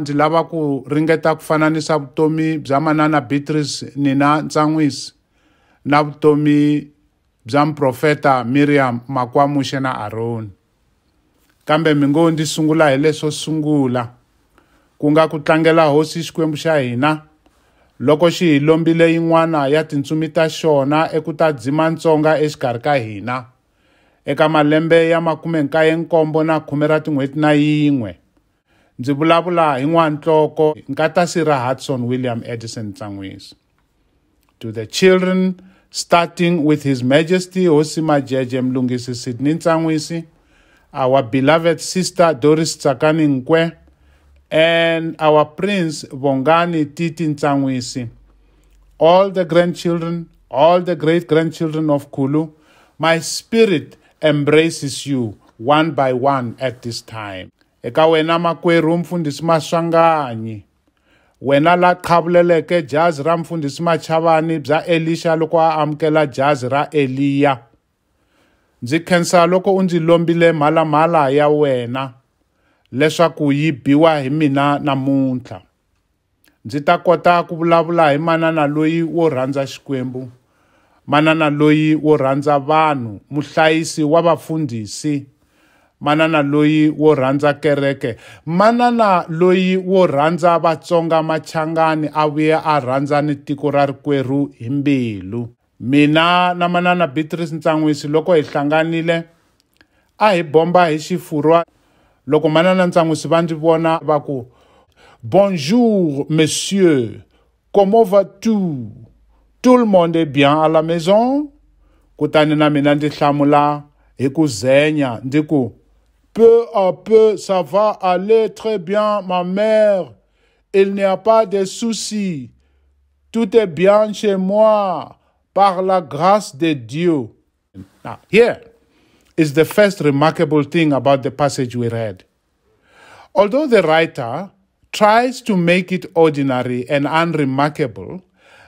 ndzi lava ku ringeta ku fananisa vutomi bya manana beatrice nina ntsan'wisi na vutomi bya mprofeta miriam makwamuxe na aron kambe mi ngo ndzi sungula hi leswo sungula ku nga ku tlangela hosi xikwembu xa hina loko xi hi lombile yin'wana ya tintsumi ta xona eku ta dzima ntsonga exikarhi ka hina eka malembe ya makumenkaye nkombo na khume ra tin'hweti na yin'we 19 ndzi vulavula hi n'wantloko nkatasi hudson william edison tsanwisi to the children starting with his majesty hosi majeje mlungisi sydney tsanwisi our beloved sister doris tsakani nkwe and our prince bongani titi tsanwisi all the grandchildren all the great grandchildren of kulu my spirit embraces you one by one at this time eka wena makwerhu mfundhisi maswanganyi wena la qhavuleleke jazi ra mfundhisi machavani bya elixa loko a amukela jazi ra eliya ndzi khensa loko u ndzi lombile mhalamhala ya wena leswaku yi biwa hi mina namuntlha ndzi ta kota ku vulavula hi manana loyi wo rhandza xikwembu manana loyi wo rhandza vanhu muhlayisi wa vafundhisi manana loyi wo rhandza kereke manana loyi wo rhandza vatsonga machangani a vuya a rhandza ni tiko ra rikwerhu hi mbilu mina na manana beatrice ntsangwisi loko hi hlanganile a hi bomba hi xifurwa loko manana ntsangwisi va ndzi vona va ku bonjour monsieur comment va tu tout le monde est bien à la maison kutani na mina ndzi hlamula hi ku zenya ndzi ku peu à peu, ça va aller très bien, ma mère. Il n'y a pas de soucis. Tout est bien chez moi par la grâce de Dieu. Now, here is the first remarkable thing about the passage we read. Although the writer tries to make it ordinary and unremarkable,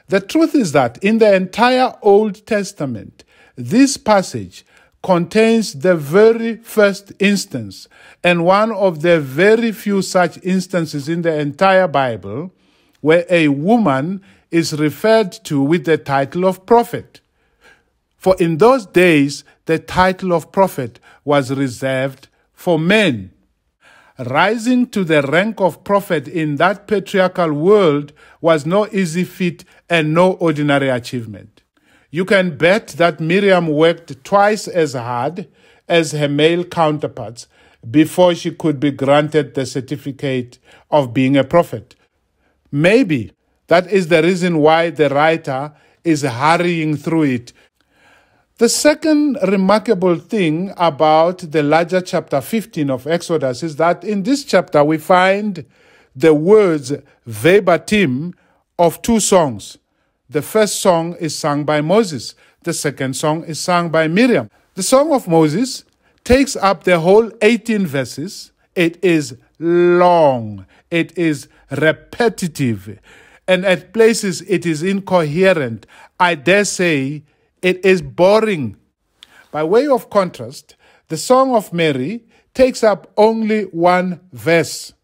the truth is that in the entire Old Testament, this passage contains the very first instance and one of the very few such instances in the entire Bible where a woman is referred to with the title of prophet. For in those days, the title of prophet was reserved for men. Rising to the rank of prophet in that patriarchal world was no easy feat and no ordinary achievement. You can bet that Miriam worked twice as hard as her male counterparts before she could be granted the certificate of being a prophet. Maybe that is the reason why the writer is hurrying through it. The second remarkable thing about the larger chapter 15 of Exodus is that in this chapter we find the words verbatim of two songs. The first song is sung by Moses, the second song is sung by Miriam. The Song of Moses takes up the whole 18 verses. It is long, it is repetitive, and at places it is incoherent. I dare say it is boring. By way of contrast, the Song of Mary takes up only one verse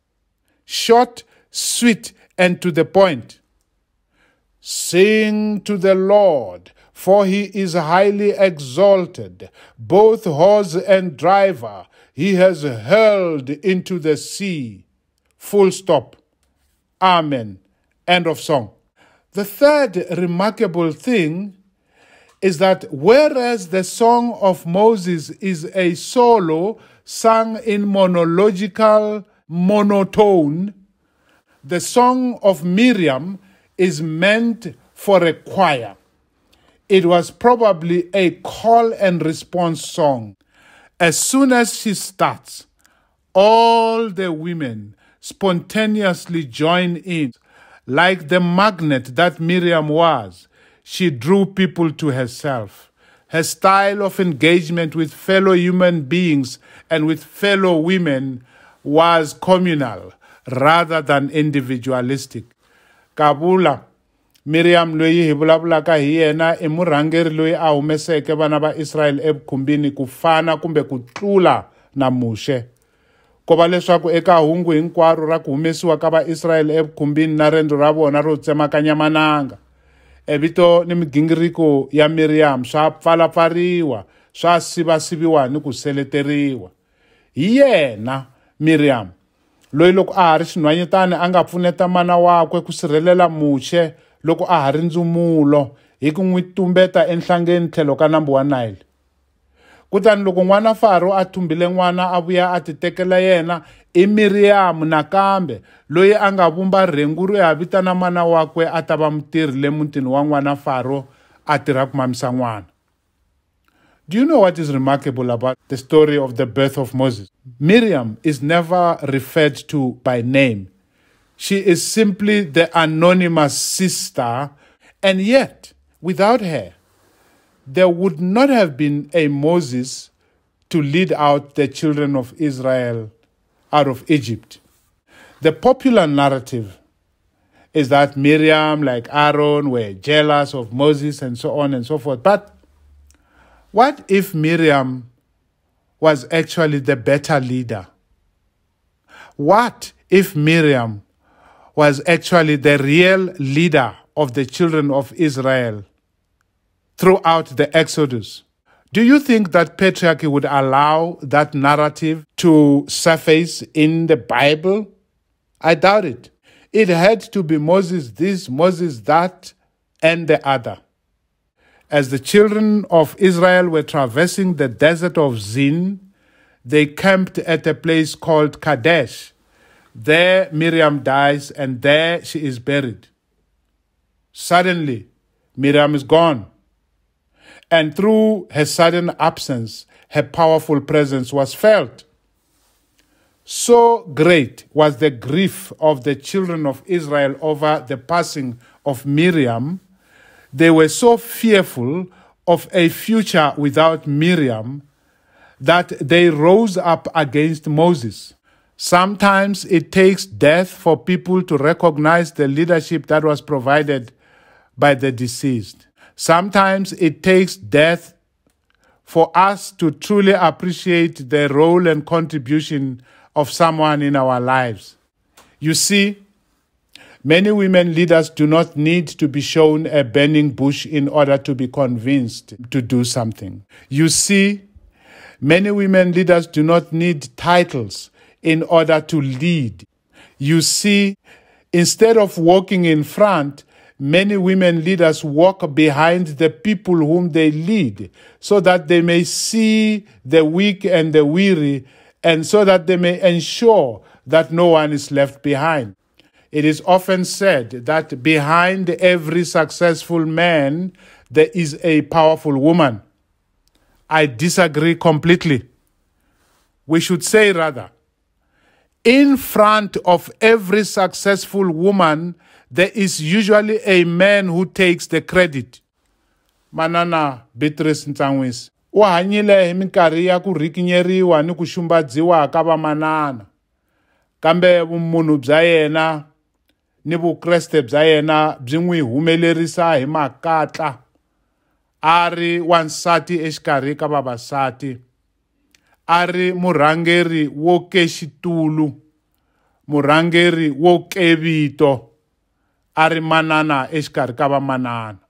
short, sweet, and to the point. Sing to the Lord, for he is highly exalted. Both horse and driver he has hurled into the sea. Full stop. Amen. End of song. The third remarkable thing is that whereas the Song of Moses is a solo sung in monological monotone, the Song of Miriam is meant for a choir. It was probably a call and response song. As soon as she starts, all the women spontaneously join in. Like the magnet that Miriam was, she drew people to herself. Her style of engagement with fellow human beings and with fellow women was communal rather than individualistic. kavula miriyamu loyi hi vulavulaka hi yena i murhangeri loyi a humeseke vana va israyele evukhumbini ku fana kumbe ku tlula na muxe ko va leswaku eka hungu hinkwaro ra ku humesiwa ka vaisrayele evukhumbini na rendzo ra vona ro tsemakanyamananga evito ni migingiriko ya miriyamu swa pfalapfariwa swa sivasiviwa ni ku seleteriwa hi yena miriyamu loyi loko a ha ri xinhwanyetani a nga pfuneta mana wakwe ku sirhelela muxe loko a ha ri ndzumulo hi ku n'wi tumbeta enhlangeni tlhelo ka nambu wa nile kutani loko n'wana faro a thumbile n'wana a vuya a titekela yena i miriyamu nakambe loyi a nga vumba rhengu ro ya vitana mana wakwe a ta va mutirhi le mutini wa n'wana faro a tirha ku mamisa n'wana Do you know what is remarkable about the story of the birth of Moses? Miriam is never referred to by name. She is simply the anonymous sister, and yet, without her, there would not have been a Moses to lead out the children of Israel out of Egypt. The popular narrative is that Miriam, like Aaron, were jealous of Moses and so on and so forth. But what if Miriam was actually the better leader? What if Miriam was actually the real leader of the children of Israel throughout the Exodus? Do you think that patriarchy would allow that narrative to surface in the Bible? I doubt it. It had to be Moses this, Moses that, and the other. As the children of Israel were traversing the desert of Zin, they camped at a place called Kadesh. There Miriam dies, and there she is buried. Suddenly, Miriam is gone. And through her sudden absence, her powerful presence was felt. So great was the grief of the children of Israel over the passing of Miriam they were so fearful of a future without Miriam that they rose up against Moses. Sometimes it takes death for people to recognize the leadership that was provided by the deceased. Sometimes it takes death for us to truly appreciate the role and contribution of someone in our lives. You see, Many women leaders do not need to be shown a burning bush in order to be convinced to do something. You see, many women leaders do not need titles in order to lead. You see, instead of walking in front, many women leaders walk behind the people whom they lead so that they may see the weak and the weary and so that they may ensure that no one is left behind. It is often said that behind every successful man, there is a powerful woman. I disagree completely. We should say, rather, in front of every successful woman, there is usually a man who takes the credit. Manana Beatrice Ntsanwisi u hanyile hi minkarhi ya ku rikinyeriwa ni ku xumbadziwa ka vamanana kambe vumunhu bya yena ni vukreste bya yena byi n'wi humelerisa hi makatla a ri wansati exikarhi ka vavasati a ri murhangeri wo ke xitulu murhangeri wo ke vito a ri manana exikarhi ka vamanana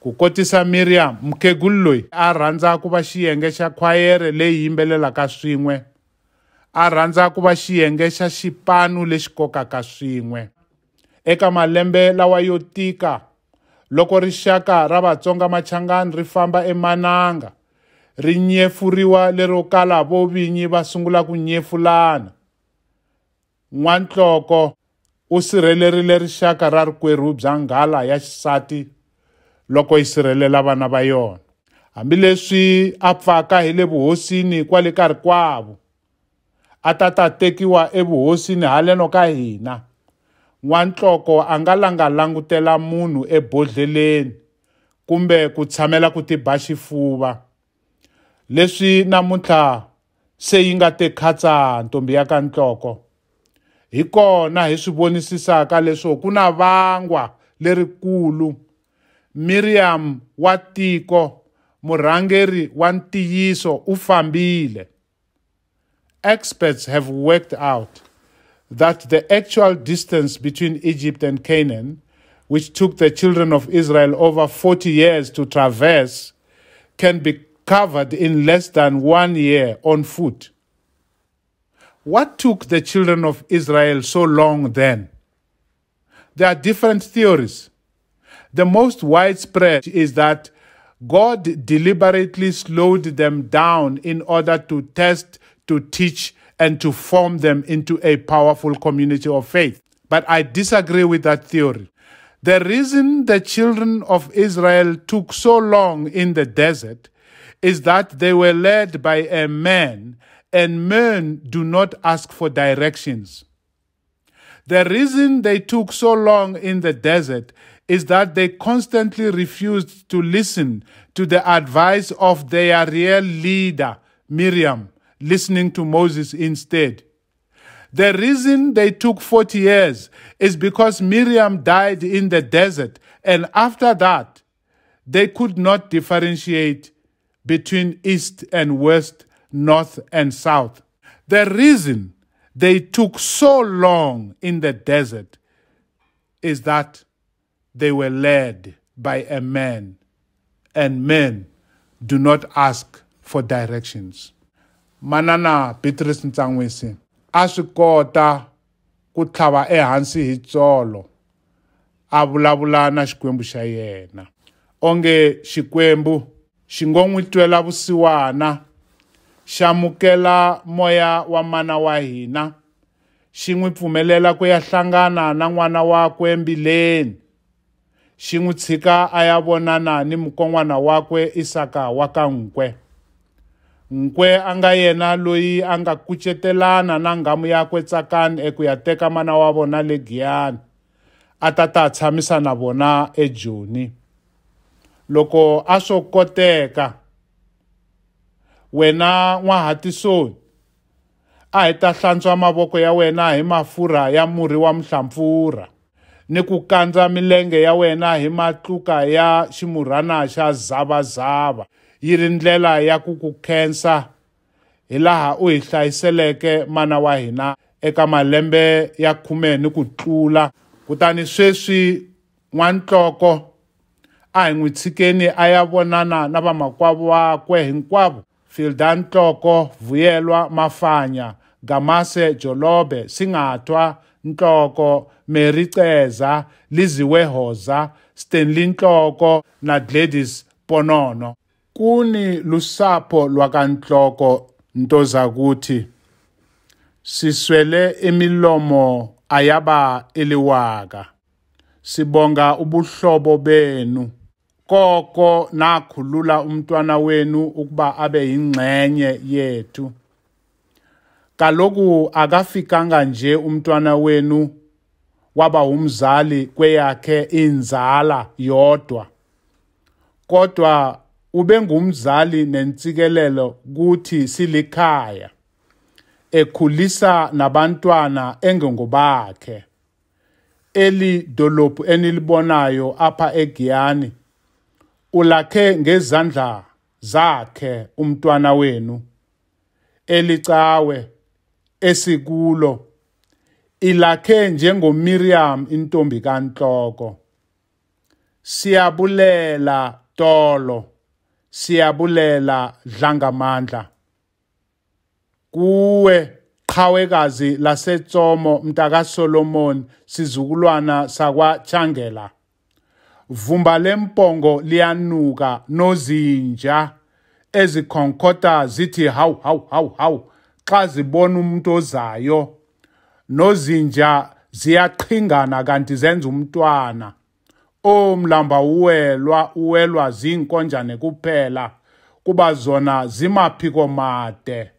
ku kotisa miriam mukhegulu loyi a rhandza ku va xiyenge xa khwayere leyi yimbelelaka swin'we a rhandza ku va xiyenge xa xipano lexi kokaka swin'we eka malembe lawa yo tika loko rixaka ra vatsonga machangani ri famba emananga ri nyefuriwa lero kala vo vinyi va sungula ku nyefulana n'wantloko u sirhelerile rixaka ra rikwerhu bya nghala ya xisati loko yi sirhelela vana va yona hambileswi a pfaka hi le vuhosini kwale karhi kwavo a ta ta tekiwa evuhosini haleno ka hina wa nhloko a nga langa langutela munhu ebodhleleni kumbe ku tshamela ku tiba xifuva leswi namuntlha se yi nga te khatsa ntombi ya ka nhloko hi kona hi swi vonisisaka leswo ku na vangwa lerikulu miriam wa tiko murhangeri wa ntiyiso u fambile experts have worked out that the actual distance between Egypt and Canaan, which took the children of Israel over 40 years to traverse, can be covered in less than one year on foot. What took the children of Israel so long then? There are different theories. The most widespread is that God deliberately slowed them down in order to test, to teach, and to form them into a powerful community of faith. But I disagree with that theory. The reason the children of Israel took so long in the desert is that they were led by a man, and men do not ask for directions. The reason they took so long in the desert is that they constantly refused to listen to the advice of their real leader, Miriam, listening to Moses instead. The reason they took 40 years is because Miriam died in the desert, and after that, they could not differentiate between east and west, north and south. The reason they took so long in the desert is that they were led by a man, and men do not ask for directions. manana Beatrice Ntsanwisi a swi kota ku tlhava ehansi hi tsolo a vulavula na xikwembu xa yena onge xikwembu xi ngo n'wi twela vusiwana xi amukela moya wa mana wa hina xi n'wi pfumelela ku ya hlangana na n'wana wakwe mbileni xi n'wi tshika a ya vonana ni mukon'wana wakwe isaka wa ka nkwe nkwe a nga yena loyi a nga kucetelana na nghamu yakwe tsakani eku ya teka mana wa vona le giyani a ta ta tshamisa na vona ejoni loko a swo koteka wena n'wahatisoni a hi ta hlantswa mavoko ya wena hi mafurha ya murhi wa muhlampfurha ni ku kandza milenge ya wena hi matluka ya ximurhana xa zavazava yi ri ndlela ya ku ku khensa hilaha u hi hlayiseleke mana wa hina eka malembe ya khume ni ku tlula kutani sweswi n'wantloko a hi n'wi tshikeni a ya vonana na vamakwavo wakwe hinkwavo fildan ntloko vuyelwa mafanya gamase jolobe singathwa ntloko mary ceza liziwe hoza stanley ntloko na gladys ponono kuni lusapho lwakanhloko ntozakuthi siswele imilomo ayaba eliwaka sibonga ubuhlobo benu koko nakhulula umntwana wenu ukuba abe yingxenye yethu kaloku akafikanga nje umntwana wenu waba umzali kweyakhe inzala yodwa kodwa ubengumzali nentsikelelo kuthi silikhaya ekhulisa nabantwana engengobakhe eli dolophu enilibonayo apha egiyani ulakhe ngezandla zakhe umntwana wenu elicawe esikulo ilakhe njengoMiriam intombi kanhloko siyabulela tolo siyabulela dlangamandla kuwe qhawekazi lasetsomo mntaka Solomon sizukulwana sakwa Changela vumba lempongo liyanuka nozinja ezikhonkhotha zithi haw haw haw haw xa zibona umuntu ozayo nozinja ziyaqhingana kanti zenza umntwana omlamba uwelwa uwelwa ziinkonjane kuphela kuba zona zimaphiko made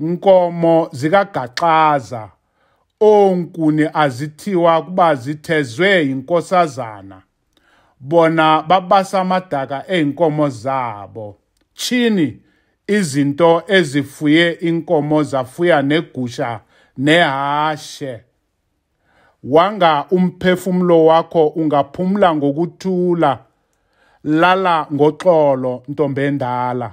nkomo zikagaxaza oonkuni azithiwa kuba zithezwe yinkosazana bona babasa amadaka eenkomo zabo tshini izinto ezifuye inkomo zafuya negusha nehashe wanga umphefumulo wakho ungaphumla ngokuthula lala ngoxolo ntombendala